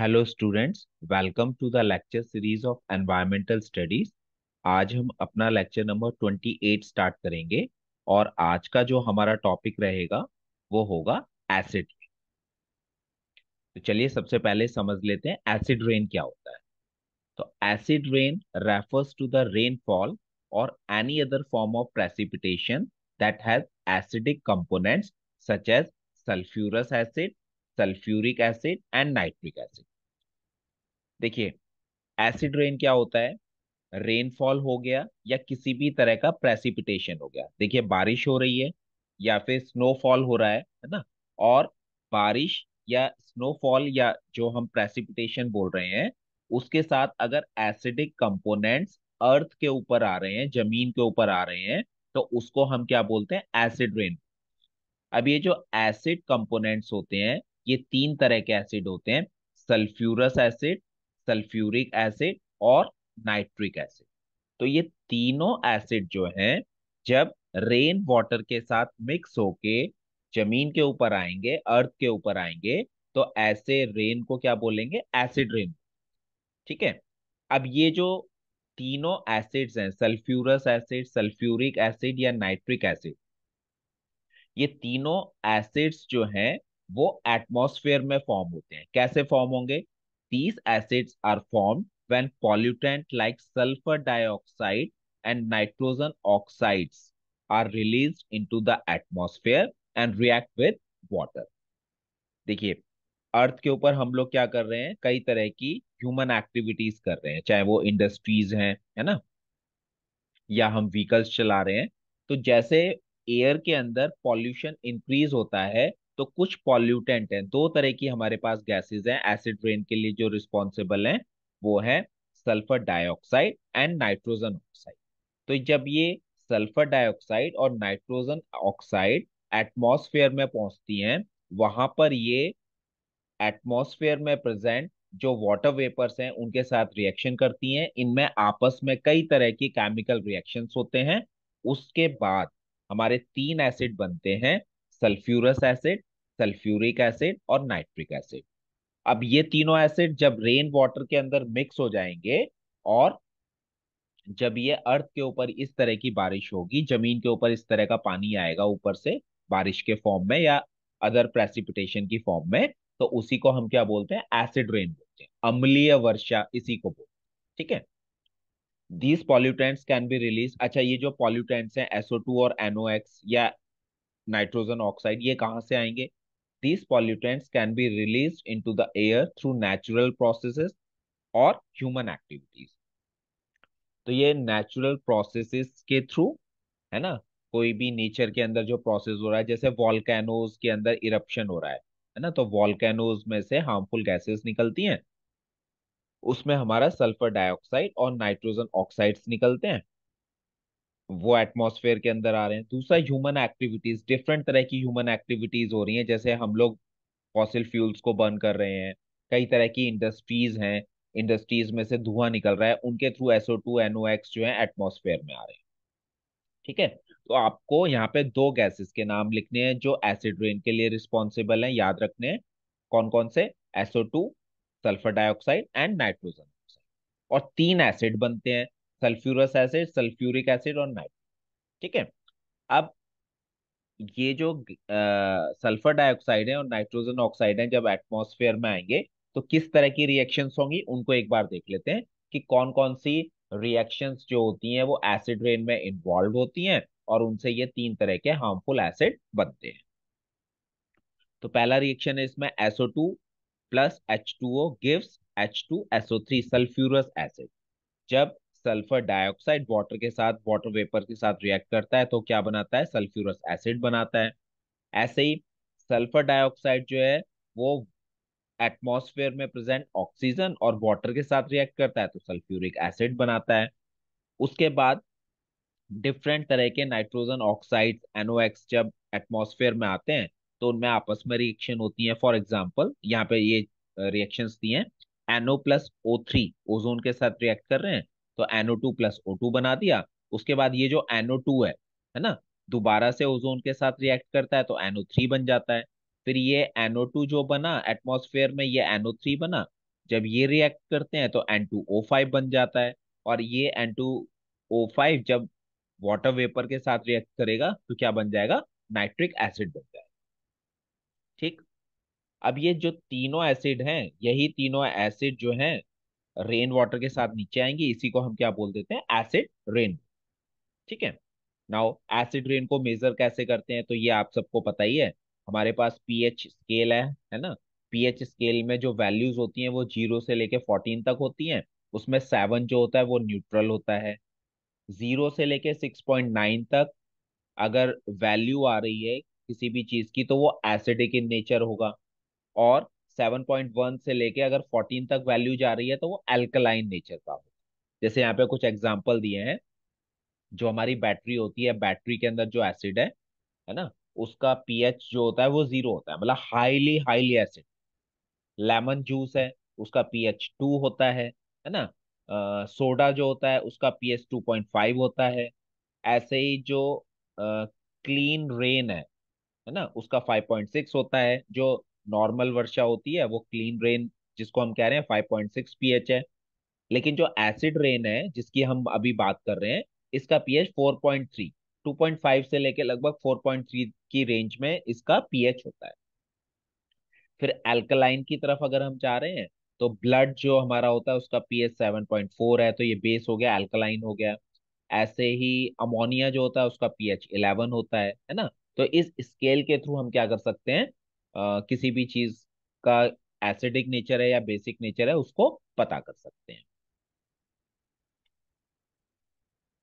Hello students welcome to the lecture series of environmental studies आज हम अपना lecture number twenty eight start करेंगे और आज का जो हमारा टॉपिक रहेगा वो होगा एसिड तो चलिए सबसे पहले समझ लेते हैं एसिड रेन क्या होता है तो acid rain refers to the rainfall और any other form of precipitation that has acidic components such as sulphurous acid sulphuric acid and nitric acid देखिए एसिड रेन क्या होता है रेनफॉल हो गया या किसी भी तरह का प्रेसिपिटेशन हो गया देखिए बारिश हो रही है या फिर स्नोफॉल हो रहा है है ना और बारिश या स्नोफॉल या जो हम प्रेसिपिटेशन बोल रहे हैं उसके साथ अगर एसिडिक कंपोनेंट्स अर्थ के ऊपर आ रहे हैं जमीन के ऊपर आ रहे हैं तो उसको हम क्या बोलते हैं एसिड रेन अब ये जो एसिड कंपोनेंट्स होते हैं ये तीन तरह के एसिड होते हैं सल्फ्यूरस एसिड सल्फ्यूरिक एसिड और नाइट्रिक एसिड तो ये तीनों एसिड जो हैं जब रेन वाटर के साथ मिक्स होके जमीन के ऊपर आएंगे अर्थ के ऊपर आएंगे तो ऐसे रेन को क्या बोलेंगे एसिड रेन ठीक है अब ये जो तीनों एसिड्स हैं सल्फ्यूरस एसिड सल्फ्यूरिक एसिड या नाइट्रिक एसिड ये तीनों एसिड्स जो हैं वो एटमॉस्फेयर में फॉर्म होते हैं कैसे फॉर्म होंगे These acids are formed when pollutant like sulfur dioxide and nitrogen oxides are released into the atmosphere and react with water. देखिए अर्थ के ऊपर हम लोग क्या कर रहे हैं कई तरह की ह्यूमन एक्टिविटीज कर रहे हैं चाहे वो इंडस्ट्रीज हैं है ना या हम व्हीकल्स चला रहे हैं तो जैसे एयर के अंदर पॉल्यूशन इंक्रीज होता है तो कुछ पॉल्यूटेंट हैं दो तरह की हमारे पास गैसेस हैं एसिड रेन के लिए जो रिस्पॉन्सिबल हैं वो है sulphur dioxide and nitrogen oxide तो जब ये सल्फर डाइऑक्साइड और नाइट्रोजन ऑक्साइड एटमॉस्फेयर में पहुंचती हैं वहां पर ये एटमॉस्फेयर में प्रेजेंट जो वाटर वेपर्स हैं उनके साथ रिएक्शन करती हैं इनमें आपस में कई तरह की केमिकल रिएक्शन होते हैं उसके बाद हमारे तीन एसिड बनते हैं सल्फ्यूरस एसिड सल्फ्यूरिक एसिड और नाइट्रिक एसिड अब ये तीनों एसिड जब रेन वाटर के अंदर मिक्स हो जाएंगे और जब ये अर्थ के ऊपर इस तरह की बारिश होगी जमीन के ऊपर इस तरह का पानी आएगा ऊपर से बारिश के फॉर्म में या अदर प्रेसिपिटेशन की फॉर्म में तो उसी को हम क्या बोलते हैं एसिड रेन बोलते हैं अम्लीय वर्षा इसी को बोलते हैं ठीक है these pollutants can be release अच्छा ये जो पॉल्यूटेंट्स हैं एसओ और एनओ या नाइट्रोजन ऑक्साइड ये कहाँ से आएंगे These pollutants can be released into the air through natural processes or human activities तो ये natural processes के through है ना कोई भी nature के अंदर जो process हो रहा है जैसे volcanoes के अंदर eruption हो रहा है है ना तो volcanoes में से harmful gases निकलती हैं उसमें हमारा सल्फर डाइऑक्साइड और नाइट्रोजन ऑक्साइड्स निकलते हैं वो एटमोसफेयर के अंदर आ रहे हैं दूसरा ह्यूमन एक्टिविटीज डिफरेंट तरह की ह्यूमन एक्टिविटीज हो रही हैं जैसे हम लोग फॉसिल फ्यूल्स को बर्न कर रहे हैं कई तरह की इंडस्ट्रीज हैं इंडस्ट्रीज में से धुआं निकल रहा है उनके through SO two NO X जो है एटमोसफेयर में आ रहे हैं ठीक है तो आपको यहाँ पे दो गैसेस के नाम लिखने हैं जो एसिड रेन के लिए रिस्पॉन्सिबल हैं याद रखने हैं कौन कौन से SO two sulphur dioxide and nitrogen और तीन एसिड बनते हैं सल्फ्यूरस एसिड सल्फ्यूरिक एसिड और नाइट ठीक है अब ये जो आ, सल्फर डाइऑक्साइड है और नाइट्रोजन ऑक्साइड है जब एटमॉस्फेयर में आएंगे तो किस तरह की रिएक्शन होंगी उनको एक बार देख लेते हैं कि कौन कौन सी रिएक्शंस जो होती हैं वो एसिड रेन में इन्वॉल्व होती हैं और उनसे ये तीन तरह के हार्मफुल एसिड बनते हैं तो पहला रिएक्शन है इसमें SO2 two plus H two O gives H two three sulphurous acid जब सल्फर डाइऑक्साइड वाटर के साथ वाटर वेपर के साथ रिएक्ट करता है तो क्या बनाता है सल्फ्यूरस एसिड बनाता है ऐसे ही सल्फर डाइऑक्साइड जो है वो एटमॉस्फेयर में प्रेजेंट ऑक्सीजन और वाटर के साथ रिएक्ट करता है तो सल्फ्यूरिक एसिड बनाता है उसके बाद डिफरेंट तरह के नाइट्रोजन ऑक्साइड एनओएक्स जब एटमॉस्फेयर में आते हैं तो उनमें आपस में रिएक्शन होती है फॉर एग्जाम्पल यहाँ पे ये रिएक्शन दिए हैं NO plus O three ozone के साथ रिएक्ट कर रहे हैं तो NO two plus O two बना दिया उसके बाद ये जो एनओ टू है है ना दोबारा से ओजोन के साथ रिएक्ट करता है तो एनओ थ्री बन जाता है फिर ये एनओ टू जो बना एटमोसफेयर में ये एनओ थ्री बना जब ये रिएक्ट करते हैं तो एन टू ओ फाइव बन जाता है और ये एन टू ओ फाइव जब वाटर वेपर के साथ रिएक्ट करेगा तो क्या बन जाएगा नाइट्रिक एसिड बन जाएगा ठीक अब ये जो तीनों एसिड हैं यही तीनों एसिड जो हैं रेन वाटर के साथ नीचे आएंगी इसी को हम क्या बोल देते हैं एसिड रेन ठीक है नाउ एसिड रेन को मेजर कैसे करते हैं तो ये आप सबको पता ही है हमारे पास पीएच स्केल है है ना पीएच स्केल में जो वैल्यूज होती हैं वो जीरो से लेके फोर्टीन तक होती हैं उसमें सेवन जो होता है वो न्यूट्रल होता है जीरो से लेके सिक्स पॉइंट नाइन तक अगर वैल्यू आ रही है किसी भी चीज की तो वो एसिडिक इन नेचर होगा और 7.1 से लेके अगर 14 तक वैल्यू जा रही है तो वो एल्कलाइन नेचर का होगा जैसे यहाँ पे कुछ एग्जाम्पल दिए हैं जो हमारी बैटरी होती है बैटरी के अंदर जो एसिड है है ना उसका पीएच जो होता है वो जीरो होता है मतलब highly highly acid lemon juice है उसका पीएच टू होता है है ना सोडा जो होता है उसका पीएच टू पॉइंट फाइव होता है ऐसे ही जो क्लीन रेन है है ना उसका 5.6 होता है जो नॉर्मल वर्षा होती है वो क्लीन रेन जिसको हम कह रहे हैं फाइव पॉइंट सिक्स एच है लेकिन जो एसिड रेन है जिसकी हम अभी बात कर रहे हैं इसका pH four point three two point five से लेकर लगभग फोर पॉइंट थ्री की रेंज में इसका पीएच होता है फिर एल्कलाइन की तरफ अगर हम जा रहे हैं तो ब्लड जो हमारा होता है उसका पीएच सेवन पॉइंट फोर है तो ये बेस हो गया एल्कलाइन हो गया ऐसे ही अमोनिया जो होता है उसका पीएच इलेवन होता है है ना तो इस स्केल के थ्रू हम क्या कर सकते हैं किसी भी चीज का एसिडिक नेचर है या बेसिक नेचर है उसको पता कर सकते हैं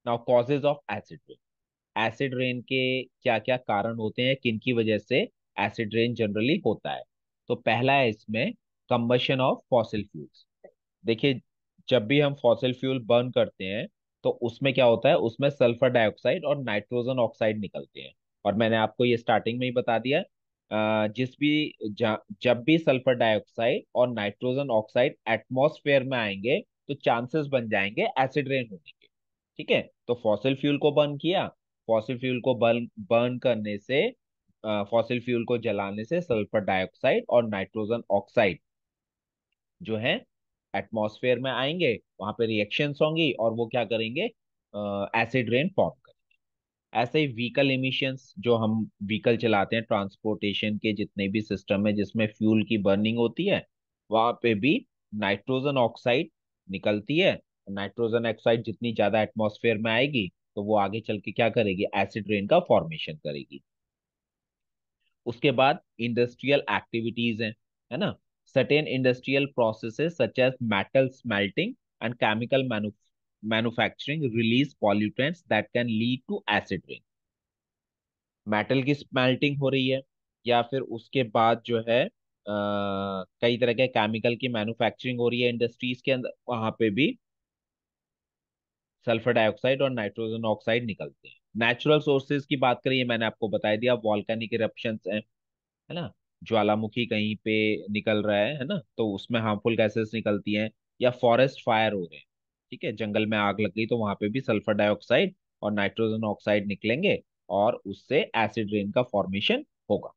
now causes of acid rain acid rain के क्या क्या कारण होते हैं किन की वजह से एसिड रेन जनरली होता है तो पहला है इसमें कम्बशन ऑफ फॉसिल फ्यूल्स देखिए जब भी हम फॉसिल फ्यूल बर्न करते हैं तो उसमें क्या होता है उसमें सल्फर डाइऑक्साइड और नाइट्रोजन ऑक्साइड निकलते हैं और मैंने आपको ये स्टार्टिंग में ही बता दिया जिस भी जब भी सल्फर डाइऑक्साइड और नाइट्रोजन ऑक्साइड एटमोसफेयर में आएंगे तो चांसेस बन जाएंगे एसिड रेन होने के ठीक है तो फॉसिल फ्यूल को बर्न किया फॉसिल फ्यूल को बर्न बर्न करने से फॉसिल फ्यूल को जलाने से सल्फर डाइऑक्साइड और नाइट्रोजन ऑक्साइड जो है एटमोसफेयर में आएंगे वहां पर रिएक्शन होंगी और वो क्या करेंगे एसिड रेन फॉर्म ऐसे ही व्हीकल इमिशंस जो हम व्हीकल चलाते हैं ट्रांसपोर्टेशन के जितने भी सिस्टम है जिसमें फ्यूल की बर्निंग होती है वहां पे भी नाइट्रोजन ऑक्साइड निकलती है नाइट्रोजन ऑक्साइड जितनी ज़्यादा एटमोसफेयर में आएगी तो वो आगे चल के क्या करेगी एसिड रेन का फॉर्मेशन करेगी उसके बाद इंडस्ट्रियल एक्टिविटीज हैं है ना certain industrial processes such as metal smelting and chemical manufacturing release pollutants that can lead to acid rain metal की स्मेल्टिंग हो रही है या फिर उसके बाद जो है आ, कई तरह के केमिकल की मैन्युफैक्चरिंग हो रही है इंडस्ट्रीज के अंदर वहां पे भी सल्फर डाइऑक्साइड और नाइट्रोजन ऑक्साइड निकलते हैं नेचुरल सोर्सेज की बात करिए मैंने आपको बताया दिया वॉल्कैनिक इरप्शन है है ना ज्वालामुखी कहीं पे निकल रहा है है ना तो उसमें हार्मफुल गैसेस निकलती हैं या फॉरेस्ट फायर हो रहे हैं ठीक है जंगल में आग लग गई तो वहां पे भी सल्फर डाइऑक्साइड और नाइट्रोजन ऑक्साइड निकलेंगे और उससे एसिड रेन का फॉर्मेशन होगा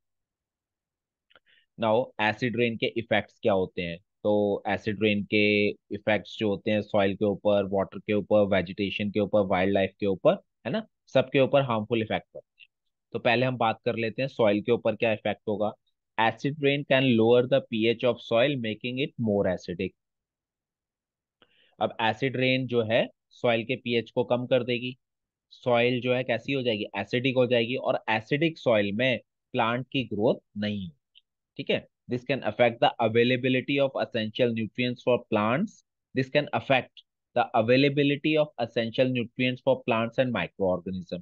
नाउ एसिड रेन के इफेक्ट्स क्या होते हैं तो एसिड रेन के इफेक्ट्स जो होते हैं सॉइल के ऊपर वाटर के ऊपर वेजिटेशन के ऊपर वाइल्ड लाइफ के ऊपर है ना सबके ऊपर हार्मफुल इफेक्ट पड़ते हैं तो पहले हम बात कर लेते हैं सॉइल के ऊपर क्या इफेक्ट होगा acid rain can lower the pH of soil making it more acidic अब एसिड रेन जो है सॉइल के पीएच को कम कर देगी सॉइल जो है कैसी हो जाएगी एसिडिक हो जाएगी और एसिडिक सॉइल में प्लांट की ग्रोथ नहीं होगी ठीक है this can affect the availability of essential nutrients for plants this can affect the availability of essential nutrients for plants and micro organism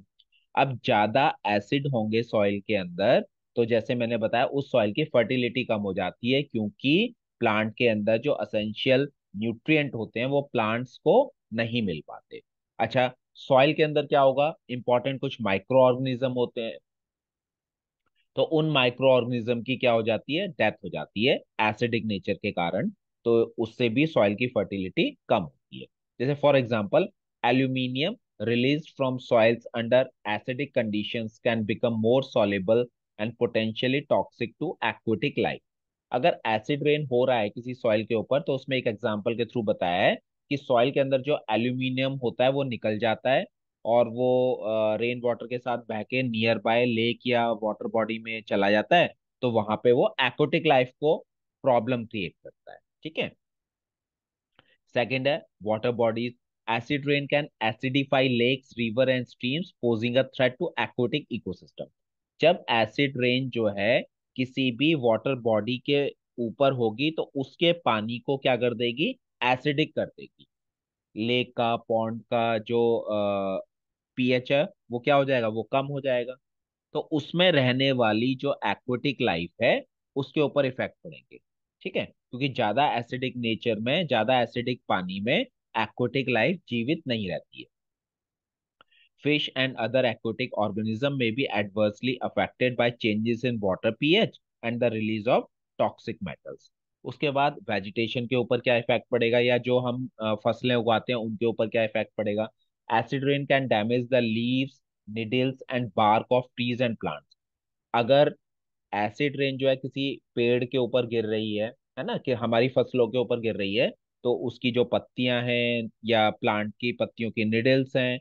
अब ज्यादा एसिड होंगे सॉइल के अंदर तो जैसे मैंने बताया उस सॉइल की फर्टिलिटी कम हो जाती है क्योंकि प्लांट के अंदर जो असेंशियल न्यूट्रिएंट होते हैं वो प्लांट्स को नहीं मिल पाते अच्छा सॉइल के अंदर क्या होगा इंपॉर्टेंट कुछ माइक्रो ऑर्गेनिज्म होते हैं तो उन माइक्रो ऑर्गेनिज्म की क्या हो जाती है डेथ हो जाती है एसिडिक नेचर के कारण तो उससे भी सॉइल की फर्टिलिटी कम होती है जैसे for example aluminium release from soils under acidic condition can become more soluble and potentially toxic to aquatic life अगर एसिड रेन हो रहा है किसी सॉइल के ऊपर तो उसमें एक एग्जाम्पल के थ्रू बताया है कि सॉइल के अंदर जो एल्यूमिनियम होता है वो निकल जाता है और वो रेन वाटर के साथ बह के नियर बाय लेक या वाटर बॉडी में चला जाता है तो वहां पे वो एक्वेटिक लाइफ को प्रॉब्लम क्रिएट करता है ठीक है सेकेंड है water bodies acid rain can acidify lakes river and streams posing a threat to aquatic ecosystem जब एसिड रेन जो है किसी भी वाटर बॉडी के ऊपर होगी तो उसके पानी को क्या कर देगी एसिडिक कर देगी लेक का पॉन्ड का जो पीएच है वो क्या हो जाएगा वो कम हो जाएगा तो उसमें रहने वाली जो एक्वेटिक लाइफ है उसके ऊपर इफेक्ट पड़ेंगे ठीक है क्योंकि ज्यादा एसिडिक नेचर में ज्यादा एसिडिक पानी में एक्वेटिक लाइफ जीवित नहीं रहती है fish and other aquatic organism may be adversely affected by changes in water pH and the release of toxic metals. उसके बाद वेजिटेशन के ऊपर क्या इफेक्ट पड़ेगा या जो हम फसलें उगाते हैं उनके ऊपर क्या इफेक्ट पड़ेगा acid rain can damage the leaves needles and bark of trees and plants अगर एसिड रेन जो है किसी पेड़ के ऊपर गिर रही है है ना कि हमारी फसलों के ऊपर गिर रही है तो उसकी जो पत्तियां हैं या प्लांट की पत्तियों की निडल्स हैं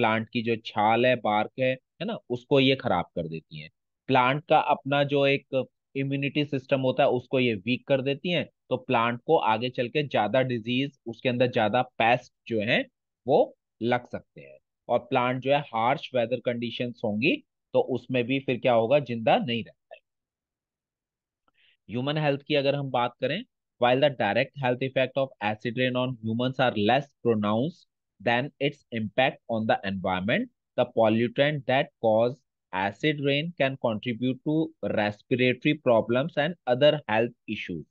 प्लांट की जो छाल है बार्क है है ना उसको ये खराब कर देती हैं प्लांट का अपना जो एक इम्यूनिटी सिस्टम होता है उसको ये वीक कर देती हैं तो प्लांट को आगे चल के ज्यादा डिजीज उसके अंदर ज्यादा पेस्ट जो है वो लग सकते हैं और प्लांट जो है हार्श वेदर कंडीशन होंगी तो उसमें भी फिर क्या होगा जिंदा नहीं रहता है ह्यूमन हेल्थ की अगर हम बात करें while the direct health effect of acid rain on human are less pronounced then its impact on the environment. The pollutant that cause acid rain can contribute to respiratory problems and other health issues.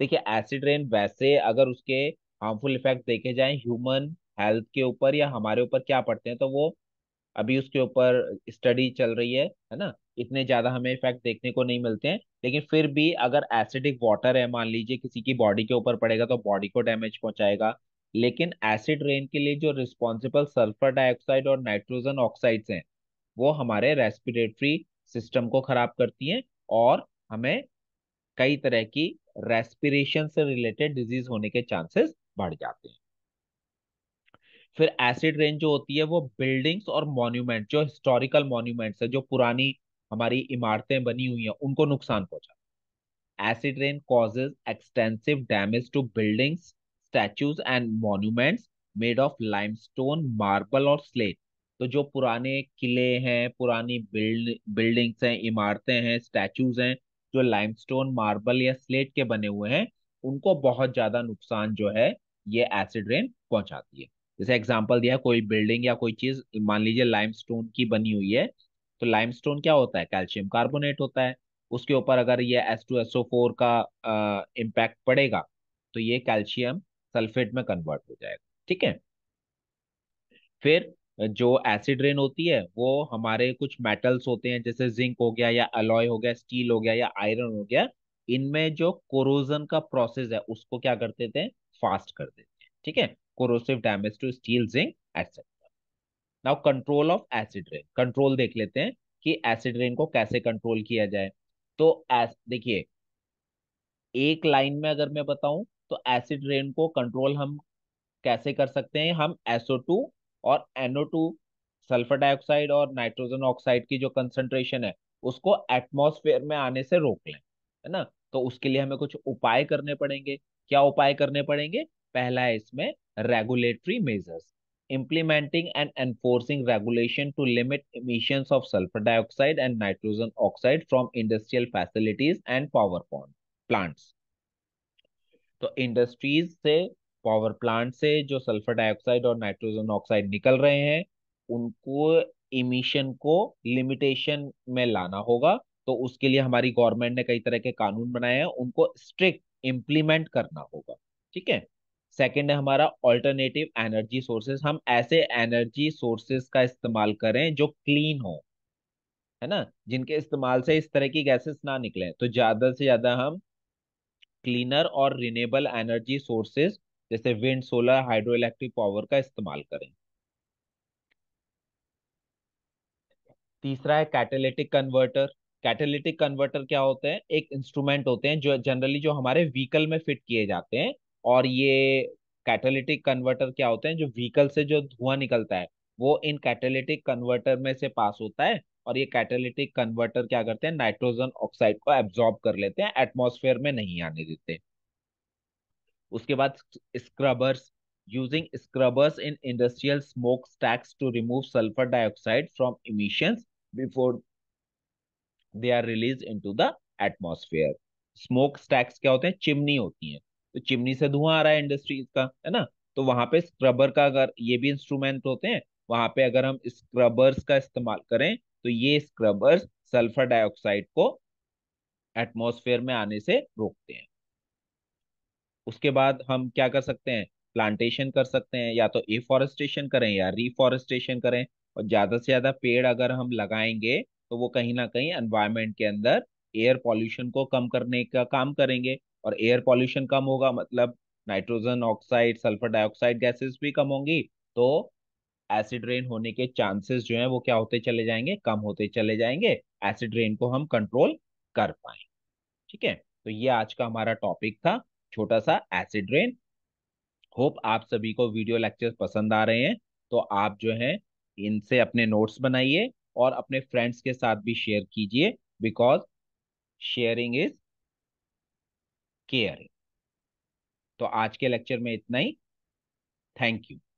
देखिए acid rain वैसे अगर उसके harmful effect देखे जाएं human health के ऊपर या हमारे ऊपर क्या पड़ते हैं तो वो अभी उसके ऊपर स्टडी चल रही है है ना इतने ज़्यादा हमें इफेक्ट देखने को नहीं मिलते हैं लेकिन फिर भी अगर एसिडिक वाटर है मान लीजिए किसी की बॉडी के ऊपर पड़ेगा तो बॉडी को डैमेज पहुंचाएगा लेकिन एसिड रेन के लिए जो रिस्पॉन्सिबल सल्फर डाइऑक्साइड और नाइट्रोजन ऑक्साइड्स हैं वो हमारे रेस्पिरेटरी सिस्टम को खराब करती हैं और हमें कई तरह की रेस्पिरेशन से रिलेटेड डिजीज होने के चांसेस बढ़ जाते हैं फिर एसिड रेन जो होती है वो बिल्डिंग्स और मॉन्यूमेंट जो हिस्टोरिकल मॉन्यूमेंट्स है जो पुरानी हमारी इमारतें बनी हुई हैं उनको नुकसान पहुंचा acid rain causes extensive damage to buildings statues and monuments made of limestone marble और स्लेट तो जो पुराने किले हैं पुरानी बिल्ड बिल्डिंग्स हैं इमारतें हैं स्टैचूज हैं जो लाइमस्टोन मार्बल या स्लेट के बने हुए हैं उनको बहुत ज्यादा नुकसान जो है ये एसिड रेन पहुंचाती है जैसे एग्जाम्पल दिया कोई बिल्डिंग या कोई चीज मान लीजिए लाइमस्टोन की बनी हुई है तो लाइमस्टोन क्या होता है कैल्शियम कार्बोनेट होता है उसके ऊपर अगर ये S two S O four का इम्पैक्ट पड़ेगा तो ये कैल्शियम सल्फेट में कन्वर्ट हो जाएगा ठीक है फिर जो एसिड रेन होती है वो हमारे कुछ मेटल्स होते हैं जैसे जिंक हो गया या अलॉय हो गया स्टील हो गया या आयरन हो गया इनमें जो कोरोजन का प्रोसेस है उसको क्या कर देते हैं फास्ट कर देते हैं ठीक है corrosive damage to steel zinc etcetera now control of acid rain control देख लेते हैं कि एसिड रेन को कैसे कंट्रोल किया जाए तो देखिए एक लाइन में अगर मैं बताऊं तो एसिड रेन को कंट्रोल हम कैसे कर सकते हैं हम एसओ टू और एनओ टू सल्फर डाइऑक्साइड और नाइट्रोजन ऑक्साइड की जो कंसनट्रेशन है उसको एटमोसफेयर में आने से रोक लें है ना तो उसके लिए हमें कुछ उपाय करने पड़ेंगे क्या उपाय करने पड़ेंगे पहला है इसमें regulatory measures implementing and enforcing regulation to limit emission of sulphur dioxide and nitrogen oxide from industrial facilities and power plants तो इंडस्ट्रीज से पावर प्लांट से जो सल्फर डाइऑक्साइड और नाइट्रोजन ऑक्साइड निकल रहे हैं उनको इमिशन को लिमिटेशन में लाना होगा तो उसके लिए हमारी गवर्नमेंट ने कई तरह के कानून बनाए हैं उनको स्ट्रिक्ट इम्प्लीमेंट करना होगा ठीक है सेकेंड है हमारा ऑल्टरनेटिव एनर्जी सोर्सेज हम ऐसे एनर्जी सोर्सेज का इस्तेमाल करें जो क्लीन हो है ना जिनके इस्तेमाल से इस तरह की गैसेस ना निकले तो ज्यादा से ज्यादा हम क्लीनर और रिनेबल एनर्जी सोर्सेज जैसे wind solar hydro electric power का इस्तेमाल करें तीसरा है कैटेलिटिक कन्वर्टर कैटेलिटिक कन्वर्टर क्या होते हैं एक इंस्ट्रूमेंट होते हैं जो जनरली जो हमारे व्हीकल में फिट किए जाते हैं और ये कैटेलिटिक कन्वर्टर क्या होते हैं जो व्हीकल से जो धुआं निकलता है वो इन कैटेलिटिक कन्वर्टर में से पास होता है और ये कैटेलिटिक कन्वर्टर क्या करते हैं नाइट्रोजन ऑक्साइड को एब्जॉर्ब कर लेते हैं एटमोसफेयर में नहीं आने देते उसके बाद scrubbers using scrubbers in industrial smoke stacks to remove sulphur dioxide from emission before they are release into the atmosphere smoke stacks क्या होते हैं चिमनी होती है तो चिमनी से धुआं आ रहा है इंडस्ट्रीज का है ना तो वहां पे स्क्रबर का अगर ये भी इंस्ट्रूमेंट होते हैं वहां पे अगर हम स्क्रबर्स का इस्तेमाल करें तो ये स्क्रबर्स सल्फर डाइऑक्साइड को एटमॉस्फेयर में आने से रोकते हैं उसके बाद हम क्या कर सकते हैं प्लांटेशन कर सकते हैं या तो एफॉरेस्टेशन करें या रिफॉरेस्टेशन करें और ज्यादा से ज्यादा पेड़ अगर हम लगाएंगे तो वो कहीं ना कहीं एनवायरमेंट के अंदर एयर पॉल्यूशन को कम करने का काम करेंगे और एयर पॉल्यूशन कम होगा मतलब nitrogen oxide sulphur dioxide gases भी कम होंगी तो एसिड रेन होने के चांसेस जो है वो क्या होते चले जाएंगे कम होते चले जाएंगे एसिड रेन को हम कंट्रोल कर पाए ठीक है तो ये आज का हमारा टॉपिक था छोटा सा एसिड रेन होप आप सभी को वीडियो लेक्चर पसंद आ रहे हैं तो आप जो है इनसे अपने नोट्स बनाइए और अपने फ्रेंड्स के साथ भी शेयर कीजिए बिकॉज शेयरिंग इज केयरिंग तो आज के लेक्चर में इतना ही थैंक यू